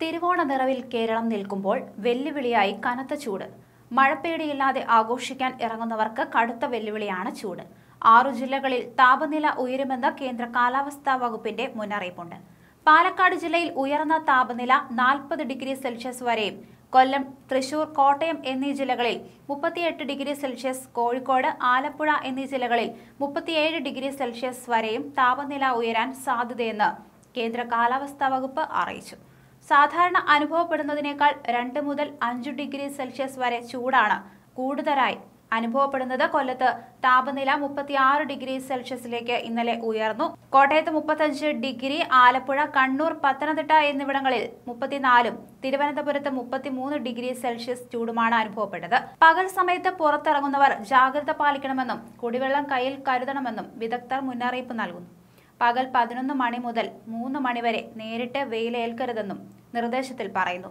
തിരുവോണ നിറവിൽ കേരളം നിൽക്കുമ്പോൾ വെല്ലുവിളിയായി കനത്ത ചൂട് മഴപ്പേടിയില്ലാതെ ആഘോഷിക്കാൻ ഇറങ്ങുന്നവർക്ക് കടുത്ത വെല്ലുവിളിയാണ് ചൂട് ആറു ജില്ലകളിൽ താപനില ഉയരുമെന്ന് കേന്ദ്ര കാലാവസ്ഥാ വകുപ്പിന്റെ മുന്നറിയിപ്പുണ്ട് പാലക്കാട് ജില്ലയിൽ ഉയർന്ന താപനില നാൽപ്പത് ഡിഗ്രി സെൽഷ്യസ് വരെയും കൊല്ലം തൃശൂർ കോട്ടയം എന്നീ ജില്ലകളിൽ മുപ്പത്തിയെട്ട് ഡിഗ്രി സെൽഷ്യസ് കോഴിക്കോട് ആലപ്പുഴ എന്നീ ജില്ലകളിൽ മുപ്പത്തിയേഴ് ഡിഗ്രി സെൽഷ്യസ് വരെയും താപനില ഉയരാൻ സാധ്യതയെന്ന് കേന്ദ്ര കാലാവസ്ഥാ വകുപ്പ് അറിയിച്ചു സാധാരണ അനുഭവപ്പെടുന്നതിനേക്കാൾ രണ്ട് മുതൽ അഞ്ച് ഡിഗ്രി സെൽഷ്യസ് വരെ ചൂടാണ് കൂടുതലായി അനുഭവപ്പെടുന്നത് കൊല്ലത്ത് താപനില മുപ്പത്തിയാറ് ഡിഗ്രി സെൽഷ്യസിലേക്ക് ഇന്നലെ ഉയർന്നു കോട്ടയത്ത് മുപ്പത്തഞ്ച് ഡിഗ്രി ആലപ്പുഴ കണ്ണൂർ പത്തനംതിട്ട എന്നിവിടങ്ങളിൽ മുപ്പത്തിനാലും തിരുവനന്തപുരത്ത് മുപ്പത്തിമൂന്ന് ഡിഗ്രി സെൽഷ്യസ് ചൂടുമാണ് അനുഭവപ്പെട്ടത് പകൽ സമയത്ത് പുറത്തിറങ്ങുന്നവർ ജാഗ്രത പാലിക്കണമെന്നും കുടിവെള്ളം കയ്യിൽ കരുതണമെന്നും വിദഗ്ധർ മുന്നറിയിപ്പ് നൽകുന്നു പകൽ പതിനൊന്ന് മണി മുതൽ മൂന്ന് മണിവരെ നേരിട്ട് വെയിലേൽക്കരുതെന്നും നിർദ്ദേശത്തിൽ പറയുന്നു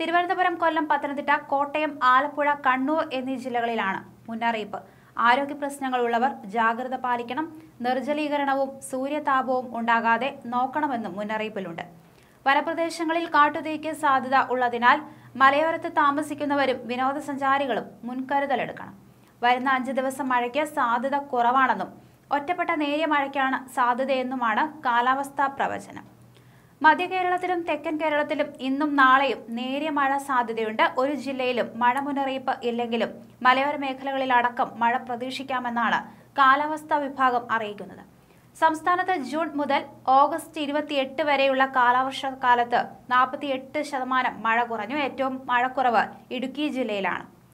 തിരുവനന്തപുരം കൊല്ലം പത്തനംതിട്ട കോട്ടയം ആലപ്പുഴ കണ്ണൂർ എന്നീ ജില്ലകളിലാണ് മുന്നറിയിപ്പ് ആരോഗ്യ പ്രശ്നങ്ങളുള്ളവർ ജാഗ്രത പാലിക്കണം നിർജ്ജലീകരണവും സൂര്യതാപവും ഉണ്ടാകാതെ നോക്കണമെന്നും മുന്നറിയിപ്പിലുണ്ട് വനപ്രദേശങ്ങളിൽ കാട്ടുതീക്ക് സാധ്യത ഉള്ളതിനാൽ മലയോരത്ത് താമസിക്കുന്നവരും വിനോദസഞ്ചാരികളും മുൻകരുതലെടുക്കണം വരുന്ന അഞ്ച് ദിവസം മഴയ്ക്ക് സാധ്യത കുറവാണെന്നും ഒറ്റപ്പെട്ട നേരിയ മഴയ്ക്കാണ് സാധ്യതയെന്നുമാണ് കാലാവസ്ഥാ പ്രവചനം മധ്യ കേരളത്തിലും തെക്കൻ കേരളത്തിലും ഇന്നും നാളെയും നേരിയ മഴ സാധ്യതയുണ്ട് ഒരു ജില്ലയിലും മഴ മുന്നറിയിപ്പ് ഇല്ലെങ്കിലും മലയോര മേഖലകളിലടക്കം മഴ പ്രതീക്ഷിക്കാമെന്നാണ് കാലാവസ്ഥാ വിഭാഗം അറിയിക്കുന്നത് സംസ്ഥാനത്ത് ജൂൺ മുതൽ ഓഗസ്റ്റ് ഇരുപത്തിയെട്ട് വരെയുള്ള കാലവർഷ കാലത്ത് നാൽപ്പത്തിയെട്ട് ശതമാനം മഴ കുറഞ്ഞു ഏറ്റവും മഴക്കുറവ് ഇടുക്കി ജില്ലയിലാണ്